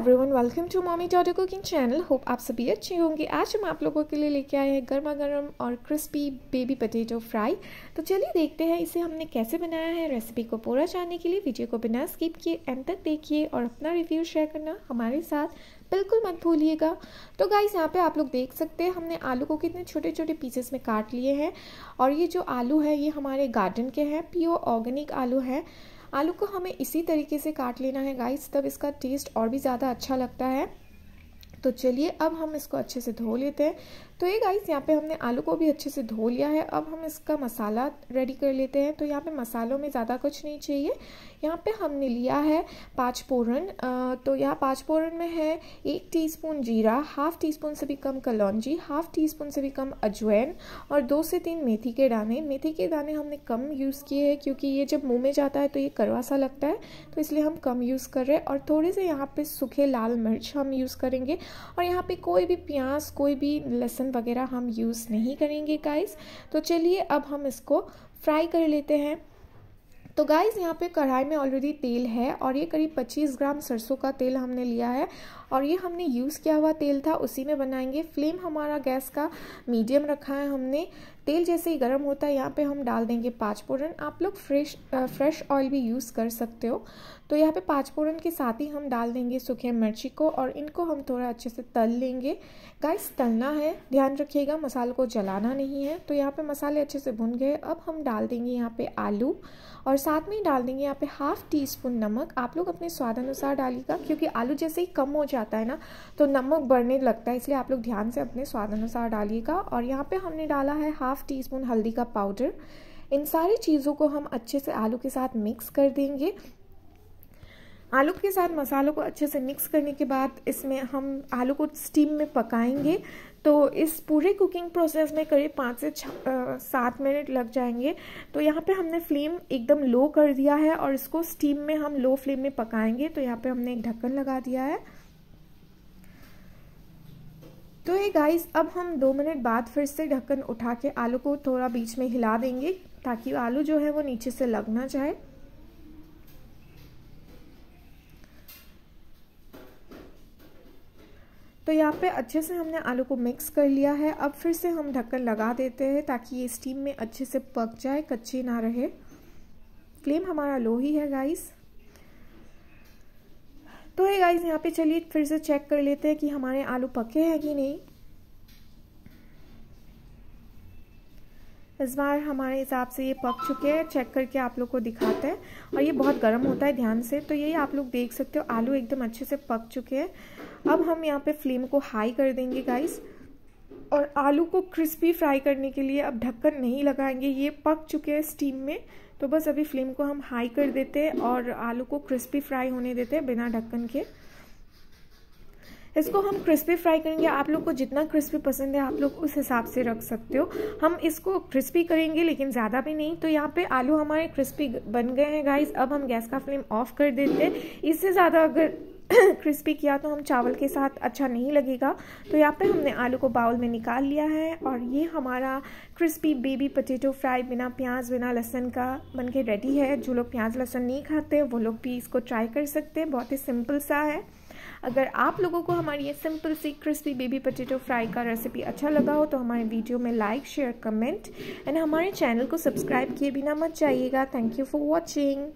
everyone welcome to mommy daughter cooking channel hope आप सभी अच्छे होंगे आज हम आप लोगों के लिए लेके आए हैं गर्मा गर्म और क्रिस्पी बेबी पटेटो फ्राई तो चलिए देखते हैं इसे हमने कैसे बनाया है रेसिपी को पूरा जानने के लिए वीडियो को बिना स्किप किए एंड तक देखिए और अपना रिव्यू शेयर करना हमारे साथ बिल्कुल मत भूलिएगा तो गाइस यहाँ पे आप लोग देख सकते हैं हमने आलू को कितने छोटे छोटे पीसेस में काट लिए हैं और ये जो आलू है ये हमारे गार्डन के हैं प्योर ऑर्गेनिक आलू है आलू को हमें इसी तरीके से काट लेना है गाइस तब इसका टेस्ट और भी ज़्यादा अच्छा लगता है तो चलिए अब हम इसको अच्छे से धो लेते हैं तो ये गाइस यहाँ पे हमने आलू को भी अच्छे से धो लिया है अब हम इसका मसाला रेडी कर लेते हैं तो यहाँ पे मसालों में ज़्यादा कुछ नहीं चाहिए यहाँ पे हमने लिया है पाँच पोरन तो यहाँ पाँच पोरन में है एक टीस्पून जीरा हाफ टी स्पून से भी कम कलौजी हाफ टी स्पून से भी कम अजवैन और दो से तीन मेथी के दाने मेथी के दाने हमने कम यूज़ किए हैं क्योंकि ये जब मुँह में जाता है तो ये करवा सा लगता है तो इसलिए हम कम यूज़ कर रहे हैं और थोड़े से यहाँ पर सूखे लाल मिर्च हम यूज़ करेंगे और यहाँ पर कोई भी प्याज कोई भी लहसुन वगैरह हम यूज़ नहीं करेंगे गाइस तो चलिए अब हम इसको फ्राई कर लेते हैं तो गाइस यहाँ पे कढ़ाई में ऑलरेडी तेल है और ये करीब 25 ग्राम सरसों का तेल हमने लिया है और ये हमने यूज़ किया हुआ तेल था उसी में बनाएंगे फ्लेम हमारा गैस का मीडियम रखा है हमने तेल जैसे ही गर्म होता है यहाँ पे हम डाल देंगे पाँच पाँचफोरन आप लोग फ्रेश आ, फ्रेश ऑयल भी यूज़ कर सकते हो तो यहाँ पे पाँच पाँचफोरन के साथ ही हम डाल देंगे सूखे मिर्ची को और इनको हम थोड़ा अच्छे से तल लेंगे गाइस तलना है ध्यान रखिएगा मसाले को जलाना नहीं है तो यहाँ पर मसाले अच्छे से भुन गए अब हम डाल देंगे यहाँ पर आलू और साथ में ही डाल देंगे यहाँ पे हाफ़ टी स्पून नमक आप लोग अपने स्वाद अनुसार डालिएगा क्योंकि आलू जैसे ही कम हो जाता है ना तो नमक बढ़ने लगता है इसलिए आप लोग ध्यान से अपने स्वाद अनुसार डालिएगा और यहाँ पे हमने डाला है हाफ़ टी स्पून हल्दी का पाउडर इन सारी चीज़ों को हम अच्छे से आलू के साथ मिक्स कर देंगे आलू के साथ मसालों को अच्छे से मिक्स करने के बाद इसमें हम आलू को स्टीम में पकाएंगे तो इस पूरे कुकिंग प्रोसेस में करीब पाँच से छ सात मिनट लग जाएंगे तो यहाँ पे हमने फ्लेम एकदम लो कर दिया है और इसको स्टीम में हम लो फ्लेम में पकाएंगे तो यहाँ पे हमने एक ढक्कन लगा दिया है तो ये गाइस अब हम दो मिनट बाद फिर से ढक्कन उठा के आलू को थोड़ा बीच में हिला देंगे ताकि आलू जो है वो नीचे से लग ना जाए तो यहाँ पे अच्छे से हमने आलू को मिक्स कर लिया है अब फिर से हम ढक्कन लगा देते हैं ताकि ये स्टीम में अच्छे से पक जाए कच्चे ना रहे फ्लेम हमारा लो ही है गाइस तो है गाइस यहाँ पे चलिए फिर से चेक कर लेते हैं कि हमारे आलू पके हैं कि नहीं इस बार हमारे हिसाब से ये पक चुके हैं चेक करके आप लोग को दिखाते हैं और ये बहुत गर्म होता है ध्यान से तो यही आप लोग देख सकते हो आलू एकदम अच्छे से पक चुके हैं अब हम यहाँ पे फ्लेम को हाई कर देंगे गाइस और आलू को क्रिस्पी फ्राई करने के लिए अब ढक्कन नहीं लगाएंगे ये पक चुके हैं स्टीम में तो बस अभी फ्लेम को हम हाई कर देते हैं और आलू को क्रिस्पी फ्राई होने देते हैं बिना ढक्कन के इसको हम क्रिस्पी फ्राई करेंगे आप लोग को जितना क्रिस्पी पसंद है आप लोग उस हिसाब से रख सकते हो हम इसको क्रिस्पी करेंगे लेकिन ज़्यादा भी नहीं तो यहाँ पे आलू हमारे क्रिस्पी बन गए हैं गाइस अब हम गैस का फ्लेम ऑफ कर देते हैं इससे ज़्यादा अगर क्रिस्पी किया तो हम चावल के साथ अच्छा नहीं लगेगा तो यहाँ पे हमने आलू को बाउल में निकाल लिया है और ये हमारा क्रिस्पी बेबी पटेटो फ्राई बिना प्याज बिना लहसन का बन के रेडी है जो लोग प्याज लहसन नहीं खाते वो लोग भी इसको ट्राई कर सकते हैं बहुत ही सिंपल सा है अगर आप लोगों को हमारी ये सिंपल सी क्रिस्पी बेबी पटेटो फ्राई का रेसिपी अच्छा लगा हो तो हमारे वीडियो में लाइक शेयर कमेंट एंड हमारे चैनल को सब्सक्राइब किए बिना मत जाइएगा थैंक यू फॉर वॉचिंग